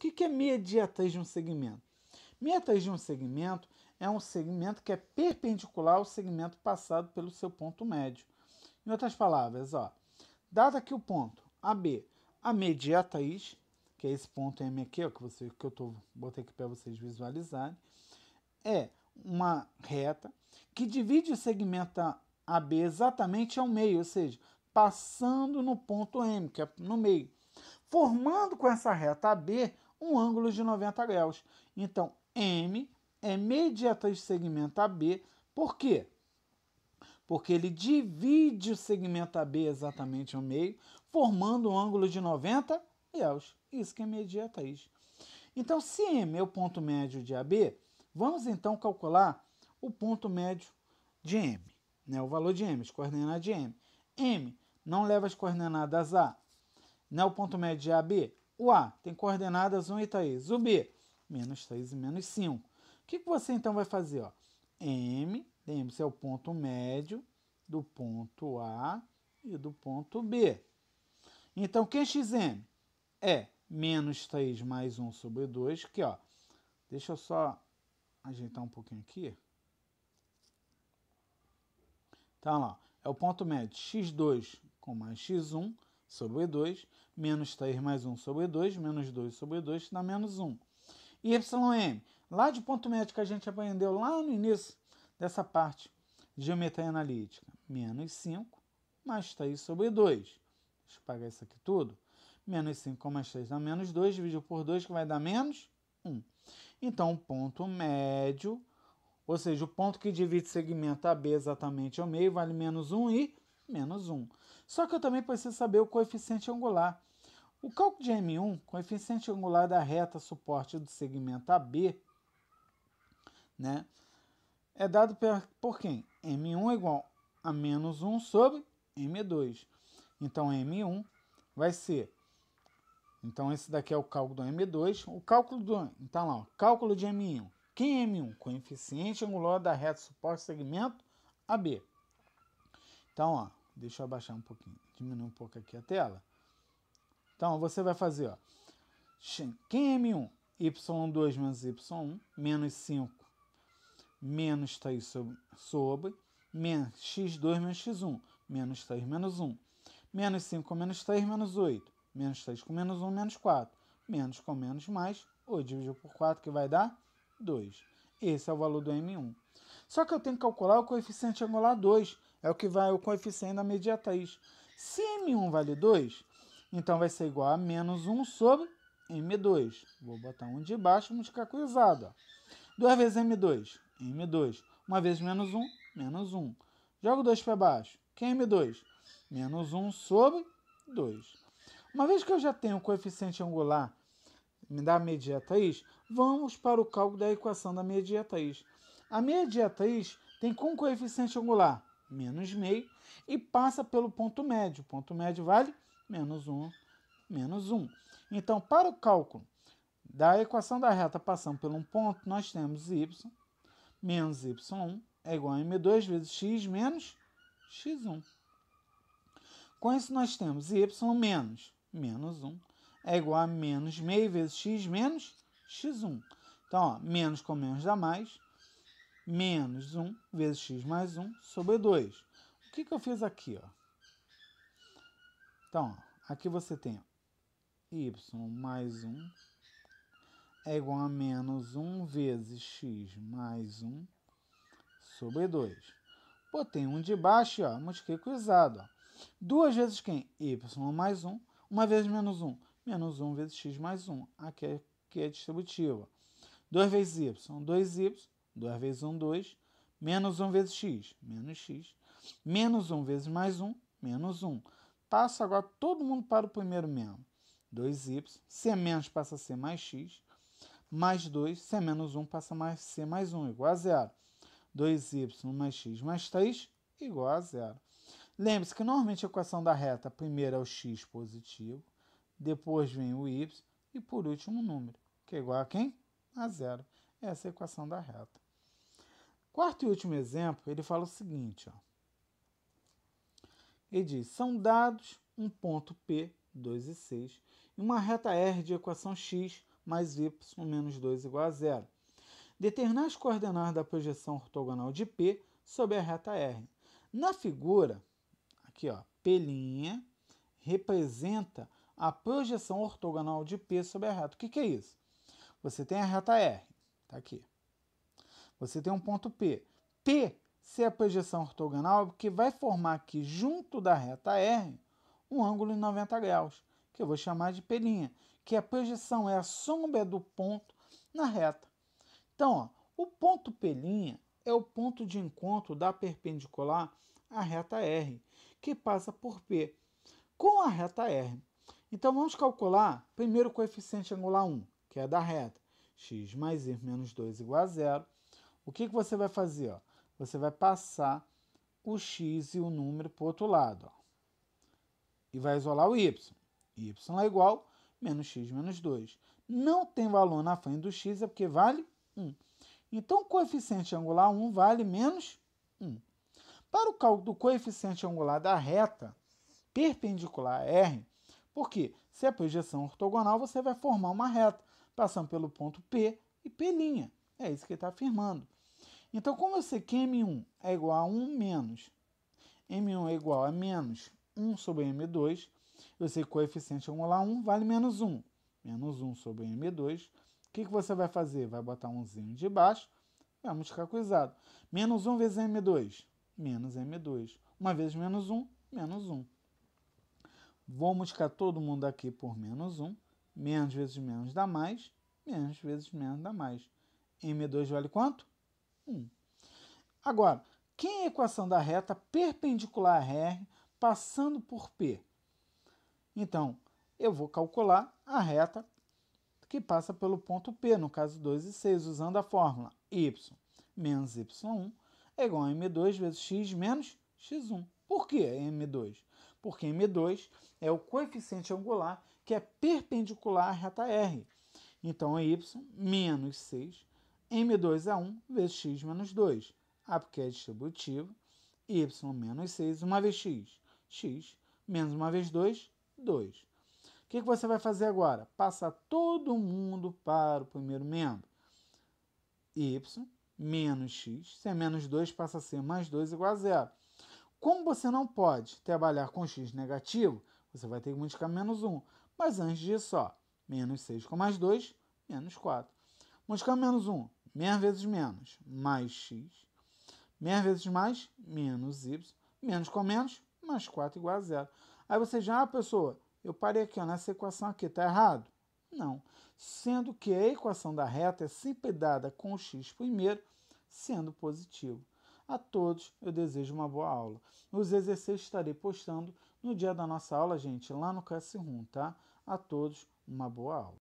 O que é mediatriz de um segmento? Mediatriz de um segmento é um segmento que é perpendicular ao segmento passado pelo seu ponto médio. Em outras palavras, ó, dado aqui o ponto AB, a mediatriz, que é esse ponto M aqui, ó, que, você, que eu tô, botei aqui para vocês visualizarem, é uma reta que divide o segmento AB exatamente ao meio, ou seja, passando no ponto M, que é no meio, formando com essa reta AB um ângulo de 90 graus. Então, M é mediatriz do segmento AB. Por quê? Porque ele divide o segmento AB exatamente ao meio, formando um ângulo de 90 graus. Isso que é mediatriz. Então, se M é o ponto médio de AB, vamos então calcular o ponto médio de M, né? o valor de M, as coordenadas de M. M não leva as coordenadas A, né? o ponto médio de AB, o A tem coordenadas 1 e 3. Tá o B, menos 3 e menos 5. O que, você então vai fazer? Ó? M, lembre-se, é o ponto médio do ponto A e do ponto B. Então, quem é xm? É menos 3 mais 1 sobre 2, que ó, deixa eu só ajeitar um pouquinho aqui. Então, lá, é o ponto médio x2 com mais x1 sobre 2, menos 3 mais 1 sobre 2, menos 2 sobre 2, que dá menos 1. E YM, lá de ponto médio que a gente aprendeu lá no início dessa parte de geometria analítica, menos 5 mais 3 sobre 2. Deixa eu pagar isso aqui tudo. Menos 5 mais 3 dá menos 2, dividido por 2 que vai dar menos 1. Então, o ponto médio, ou seja, o ponto que divide segmento AB exatamente ao meio, vale menos 1 e menos 1. Só que eu também preciso saber o coeficiente angular. O cálculo de M1, coeficiente angular da reta suporte do segmento AB, né, é dado por, por quem? M1 é igual a menos 1 sobre M2. Então, M1 vai ser... Então, esse daqui é o cálculo do M2. O cálculo do... Então, lá, ó, cálculo de M1. Quem é M1? Coeficiente angular da reta suporte do segmento AB. Então, ó, Deixa eu abaixar um pouquinho, diminuir um pouco aqui a tela. Então, você vai fazer, ó. Quem é M1? Y2 menos Y1, menos 5, menos 3 sobre, sobre menos X2 menos X1, menos 3 menos 1, menos 5 com menos 3 menos 8, menos 3 com menos 1 menos 4, menos com menos mais ou dividido por 4 que vai dar 2. Esse é o valor do M1. Só que eu tenho que calcular o coeficiente angular 2, é o que vai o coeficiente da mediatriz. Se M1 vale 2, então vai ser igual a menos 1 sobre M2. Vou botar um de baixo, multiplicado. 2 vezes M2, M2. 1 vezes menos 1, menos 1. Jogo 2 para baixo. Que é M2? Menos 1 sobre 2. Uma vez que eu já tenho o coeficiente angular da mediatriz, vamos para o cálculo da equação da mediatriz. A mediatriz tem como coeficiente angular menos meio e passa pelo ponto médio. O ponto médio vale menos 1, menos 1. Então, para o cálculo da equação da reta passando por um ponto, nós temos y menos y1 é igual a m2 vezes x menos x1. Com isso, nós temos y menos menos 1 é igual a menos meio vezes x menos x1. Então, ó, menos com menos dá mais menos 1 vezes x mais 1 sobre 2. O que, que eu fiz aqui? Ó? Então, ó, aqui você tem y mais 1 é igual a menos 1 vezes x mais 1 sobre 2. Botei um de baixo, ó, multipliquei usado. Ó. Duas vezes quem? y mais 1. Uma vez menos 1. Menos 1 vezes x mais 1. Aqui é, aqui é distributivo. 2 vezes y, 2y 2 vezes 1, 2, menos 1 vezes x, menos x, menos 1 vezes mais 1, menos 1. Passa agora todo mundo para o primeiro membro. 2y, c menos passa a ser mais x, mais 2, c menos 1 passa a ser mais 1, igual a zero. 2y mais x mais 3, igual a zero. Lembre-se que normalmente a equação da reta, primeiro é o x positivo, depois vem o y e por último o número, que é igual a quem? A zero. Essa é a equação da reta. Quarto e último exemplo, ele fala o seguinte, ó. Ele diz: são dados um ponto P, 2 e 6, e uma reta R de equação x mais y menos 2 igual a zero. Determinar as coordenadas da projeção ortogonal de P sobre a reta R. Na figura, aqui ó, P' representa a projeção ortogonal de P sobre a reta. O que, que é isso? Você tem a reta R, tá aqui. Você tem um ponto P. P, se é a projeção ortogonal, é porque vai formar aqui, junto da reta R, um ângulo de 90 graus, que eu vou chamar de P', que a projeção é a sombra do ponto na reta. Então, ó, o ponto P' é o ponto de encontro da perpendicular à reta R, que passa por P, com a reta R. Então, vamos calcular primeiro o coeficiente angular 1, que é da reta. x mais y menos 2 igual a zero o que, que você vai fazer? Ó? Você vai passar o x e o número para o outro lado. Ó. E vai isolar o y. y é igual menos x menos 2. Não tem valor na frente do x, é porque vale 1. Então, o coeficiente angular 1 vale menos 1. Para o cálculo do coeficiente angular da reta perpendicular a R, porque se a projeção ortogonal, você vai formar uma reta, passando pelo ponto P e P'. É isso que ele está afirmando. Então, como eu sei que M1 é igual a 1 menos M1 é igual a menos 1 sobre M2, eu sei que o coeficiente angular 1 vale menos 1. Menos 1 sobre M2. O que, que você vai fazer? Vai botar 1zinho de baixo, Vamos ficar coisado. Menos 1 vezes M2, menos M2. Uma vez menos 1, menos 1. Vou multiplicar todo mundo aqui por menos 1. Menos vezes menos dá mais, menos vezes menos dá mais. M2 vale quanto? 1. Agora, quem é a equação da reta perpendicular a R passando por P? Então, eu vou calcular a reta que passa pelo ponto P, no caso 2 e 6, usando a fórmula y menos y1 é igual a m2 vezes x menos x1. Por que é m2? Porque m2 é o coeficiente angular que é perpendicular à reta r. Então, é y menos 6 M2 a 1 vezes x menos 2. A porque é distributivo. Y menos 6, uma vez x. x menos uma vez 2, 2. O que, que você vai fazer agora? Passar todo mundo para o primeiro membro. Y menos x. Se é menos 2, passa a ser mais 2 igual a zero. Como você não pode trabalhar com x negativo, você vai ter que multiplicar menos 1. Mas antes disso, ó, menos 6 com mais 2, menos 4. Multiplicar menos 1, meia vezes menos, mais x, meia vezes mais, menos y, menos com menos, mais 4 igual a zero. Aí você já, ah, pessoa, eu parei aqui, ó, nessa equação aqui, está errado? Não. Sendo que a equação da reta é sempre dada com o x primeiro, sendo positivo. A todos eu desejo uma boa aula. Os exercícios estarei postando no dia da nossa aula, gente, lá no Classroom, tá? A todos uma boa aula.